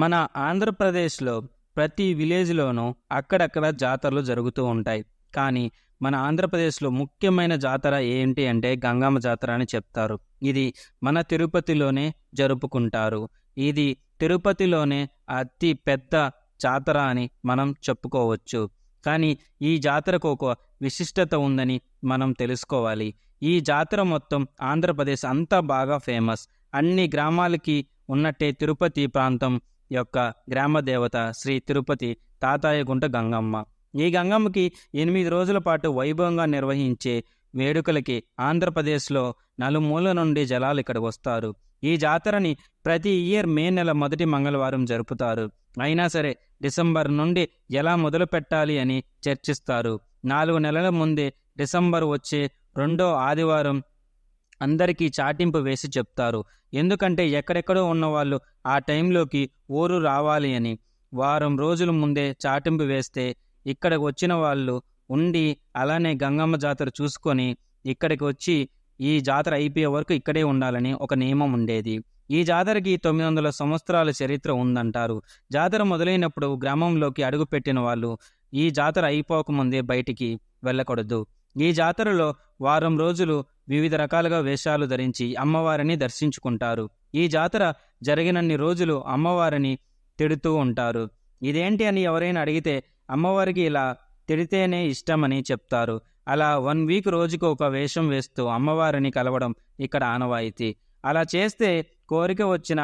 మన ఆంధ్రప్రదేశ్లో ప్రతి విలేజ్లోనూ అక్కడక్కడ జాతరలు జరుగుతూ ఉంటాయి కానీ మన ఆంధ్రప్రదేశ్లో ముఖ్యమైన జాతర ఏంటి అంటే గంగమ్మ జాతర అని చెప్తారు ఇది మన తిరుపతిలోనే జరుపుకుంటారు ఇది తిరుపతిలోనే అతి పెద్ద జాతర అని మనం చెప్పుకోవచ్చు కానీ ఈ జాతరకు ఒక విశిష్టత ఉందని మనం తెలుసుకోవాలి ఈ జాతర మొత్తం ఆంధ్రప్రదేశ్ అంతా బాగా ఫేమస్ అన్ని గ్రామాలకి ఉన్నట్టే తిరుపతి ప్రాంతం యొక్క గ్రామ దేవత శ్రీ తిరుపతి తాతాయగుంట గంగమ్మ ఈ గంగమ్మకి ఎనిమిది రోజుల పాటు వైభవంగా నిర్వహించే వేడుకలకి ఆంధ్రప్రదేశ్లో నలుమూల నుండి జలాలు ఇక్కడ వస్తారు ఈ జాతరని ప్రతి ఇయర్ మే నెల మొదటి మంగళవారం జరుపుతారు అయినా సరే డిసెంబర్ నుండి ఎలా మొదలు పెట్టాలి అని చర్చిస్తారు నాలుగు నెలల ముందే డిసెంబర్ వచ్చే రెండో ఆదివారం అందరికీ చాటింపు వేసి చెప్తారు ఎందుకంటే ఎక్కడెక్కడో ఉన్నవాళ్ళు ఆ టైంలోకి ఊరు రావాలి అని వారం రోజుల ముందే చాటింపు వేస్తే ఇక్కడికి వచ్చిన వాళ్ళు ఉండి అలానే గంగమ్మ జాతర చూసుకొని ఇక్కడికి వచ్చి ఈ జాతర అయిపోయే వరకు ఇక్కడే ఉండాలని ఒక నియమం ఉండేది ఈ జాతరకి తొమ్మిది వందల సంవత్సరాల చరిత్ర ఉందంటారు జాతర మొదలైనప్పుడు గ్రామంలోకి అడుగుపెట్టిన వాళ్ళు ఈ జాతర అయిపోకముందే బయటికి వెళ్ళకూడదు ఈ జాతరలో వారం రోజులు వివిధ రకాలుగా వేషాలు ధరించి అమ్మవారిని దర్శించుకుంటారు ఈ జాతర జరిగినన్ని రోజులు అమ్మవారిని తిడుతూ ఉంటారు ఇదేంటి అని ఎవరైనా అడిగితే అమ్మవారికి ఇలా తిడితేనే ఇష్టమని చెప్తారు అలా వన్ వీక్ రోజుకు ఒక వేషం వేస్తూ అమ్మవారిని కలవడం ఇక్కడ ఆనవాయితీ అలా చేస్తే కోరిక వచ్చిన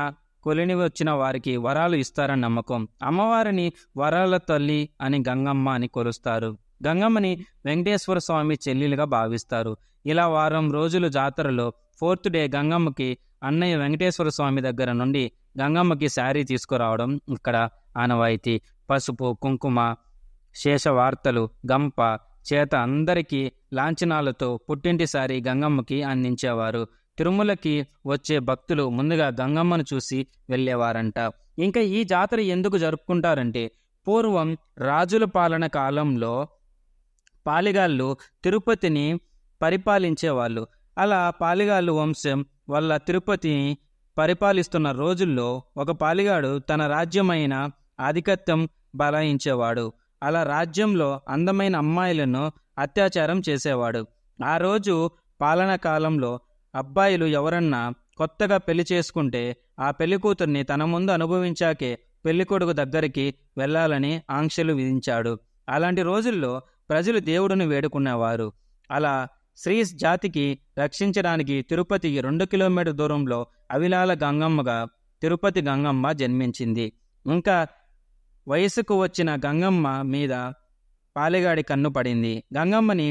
కొలిని వచ్చిన వారికి వరాలు ఇస్తారని నమ్మకం అమ్మవారిని వరాల తల్లి అని గంగమ్మ అని కొలుస్తారు గంగమ్మని వెంకటేశ్వర స్వామి చెల్లెలుగా భావిస్తారు ఇలా వారం రోజులు జాతరలో ఫోర్త్ డే గంగమ్మకి అన్నయ్య వెంకటేశ్వర స్వామి దగ్గర నుండి గంగమ్మకి శారీ తీసుకురావడం ఇక్కడ ఆనవాయితీ పసుపు కుంకుమ శేషవార్తలు గంప చేత అందరికీ లాంఛనాలతో పుట్టింటి సారీ గంగమ్మకి అందించేవారు తిరుమలకి వచ్చే భక్తులు ముందుగా గంగమ్మను చూసి వెళ్ళేవారంట ఇంకా ఈ జాతర ఎందుకు జరుపుకుంటారంటే పూర్వం రాజుల పాలన కాలంలో పాలిగాళ్ళు తిరుపతిని పరిపాలించేవాళ్ళు అలా పాలిగాళ్ళు వంశం వల్ల తిరుపతిని పరిపాలిస్తున్న రోజుల్లో ఒక పాలిగాడు తన రాజ్యమైన ఆధిపత్యం బలాయించేవాడు అలా రాజ్యంలో అందమైన అమ్మాయిలను అత్యాచారం చేసేవాడు ఆ రోజు పాలన కాలంలో అబ్బాయిలు ఎవరన్నా కొత్తగా పెళ్లి చేసుకుంటే ఆ పెళ్లి కూతుర్ని తన ముందు అనుభవించాకే పెళ్లి కొడుకు దగ్గరికి వెళ్ళాలని ఆంక్షలు విధించాడు అలాంటి రోజుల్లో ప్రజలు దేవుడిని వేడుకునేవారు అలా శ్రీ జాతికి రక్షించడానికి తిరుపతి రెండు కిలోమీటర్ దూరంలో అవిలాల గంగమ్మగా తిరుపతి గంగమ్మ జన్మించింది ఇంకా వయసుకు వచ్చిన గంగమ్మ మీద పాలెగాడి కన్ను పడింది గంగమ్మని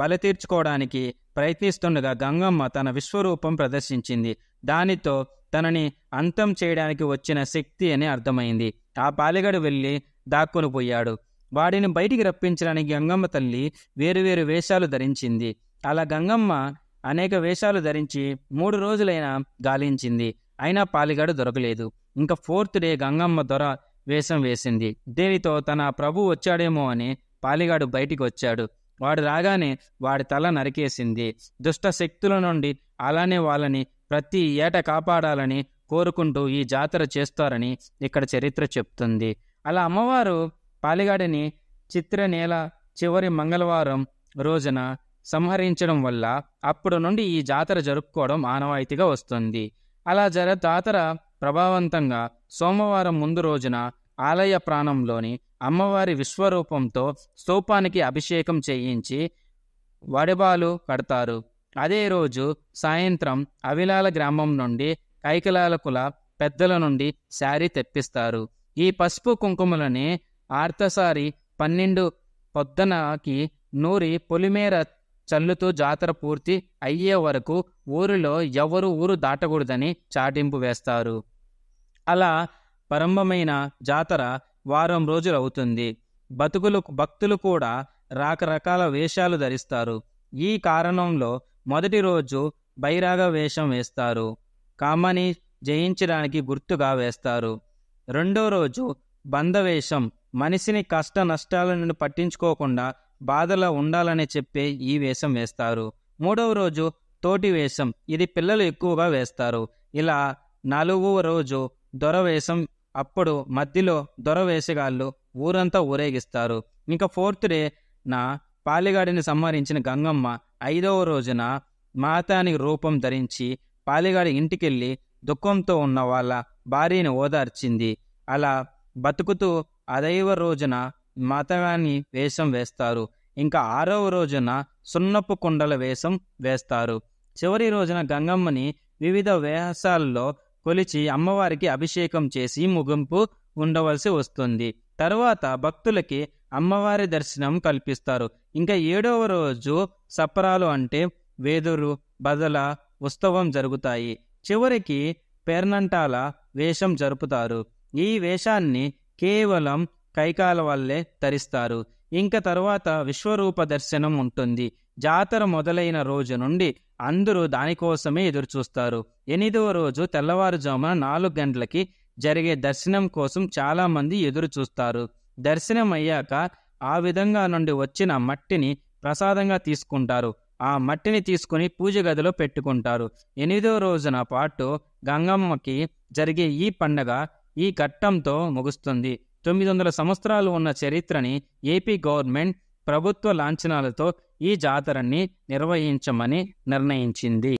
బల తీర్చుకోవడానికి ప్రయత్నిస్తుండగా గంగమ్మ తన విశ్వరూపం ప్రదర్శించింది దానితో తనని అంతం చేయడానికి వచ్చిన శక్తి అని అర్థమైంది ఆ పాలెగాడు వెళ్ళి దాక్కుని పోయాడు వాడిని బయటికి రప్పించడానికి గంగమ్మ తల్లి వేరువేరు వేషాలు ధరించింది అలా గంగమ్మ అనేక వేషాలు ధరించి మూడు రోజులైనా గాలించింది అయినా పాలిగాడు దొరకలేదు ఇంకా ఫోర్త్ డే గంగమ్మ దొర వేషం వేసింది దీనితో తన ప్రభు వచ్చాడేమో అని పాలిగాడు బయటికి వచ్చాడు వాడు రాగానే వాడి తల నరికేసింది దుష్ట శక్తుల నుండి అలానే వాళ్ళని ప్రతి ఏట కాపాడాలని కోరుకుంటూ ఈ జాతర చేస్తారని ఇక్కడ చరిత్ర చెప్తుంది అలా అమ్మవారు పాలిగాడిని నేల చివరి మంగళవారం రోజున సంహరించడం వల్ల అప్పుడు నుండి ఈ జాతర జరుపుకోవడం ఆనవాయితీగా వస్తుంది అలా జర జాతర ప్రభావవంతంగా సోమవారం ముందు రోజున ఆలయ ప్రాణంలోని అమ్మవారి విశ్వరూపంతో స్తూపానికి అభిషేకం చేయించి వడిబాలు కడతారు అదే రోజు సాయంత్రం అవిలాల గ్రామం నుండి కైకలాలకుల పెద్దల నుండి శారీ తెప్పిస్తారు ఈ పసుపు కుంకుమలని ఆర్తసారి పన్నెండు పొద్దునకి నూరి పొలిమేర చల్లుతూ జాతర పూర్తి అయ్యే వరకు ఊరిలో ఎవరు ఊరు దాటకూడదని చాటింపు వేస్తారు అలా ప్రారంభమైన జాతర వారం రోజులు అవుతుంది బతుకులు భక్తులు కూడా రకరకాల వేషాలు ధరిస్తారు ఈ కారణంలో మొదటి రోజు బైరాగ వేషం వేస్తారు కామని జయించడానికి గుర్తుగా వేస్తారు రెండో రోజు బంధవేషం మనిషిని కష్ట నష్టాల నుండి పట్టించుకోకుండా బాధలో ఉండాలని చెప్పే ఈ వేషం వేస్తారు మూడవ రోజు తోటి వేషం ఇది పిల్లలు ఎక్కువగా వేస్తారు ఇలా నాలుగవ రోజు దొర వేషం అప్పుడు మధ్యలో దొర వేషగాళ్ళు ఊరంతా ఊరేగిస్తారు ఇంకా ఫోర్త్ డే నా పాలిగాడిని సంహరించిన గంగమ్మ ఐదవ రోజున మాతాని రూపం ధరించి పాలిగాడి ఇంటికెళ్ళి దుఃఖంతో ఉన్న వాళ్ళ భార్యని ఓదార్చింది అలా బతుకుతూ అదైవ రోజున మతగాని వేషం వేస్తారు ఇంకా ఆరవ రోజున సున్నపు కుండల వేషం వేస్తారు చివరి రోజున గంగమ్మని వివిధ వేషాల్లో కొలిచి అమ్మవారికి అభిషేకం చేసి ముగింపు ఉండవలసి వస్తుంది తరువాత భక్తులకి అమ్మవారి దర్శనం కల్పిస్తారు ఇంకా ఏడవ రోజు సపరాలు అంటే వేదురు బదల ఉత్సవం జరుగుతాయి చివరికి పేర్నంటాల వేషం జరుపుతారు ఈ వేషాన్ని కేవలం కైకాల వల్లే తరిస్తారు ఇంక తరువాత విశ్వరూప దర్శనం ఉంటుంది జాతర మొదలైన రోజు నుండి అందరూ దానికోసమే ఎదురుచూస్తారు ఎనిమిదవ రోజు తెల్లవారుజామున నాలుగు గంటలకి జరిగే దర్శనం కోసం చాలామంది ఎదురుచూస్తారు దర్శనం అయ్యాక ఆ విధంగా నుండి వచ్చిన మట్టిని ప్రసాదంగా తీసుకుంటారు ఆ మట్టిని తీసుకుని పూజ గదిలో పెట్టుకుంటారు ఎనిమిదో రోజున పాటు గంగమ్మకి జరిగే ఈ పండగ ఈ ఘట్టంతో ముగుస్తుంది తొమ్మిది వందల సంవత్సరాలు ఉన్న చరిత్రని ఏపీ గవర్నమెంట్ ప్రభుత్వ లాంఛనాలతో ఈ జాతరని నిర్వహించమని నిర్ణయించింది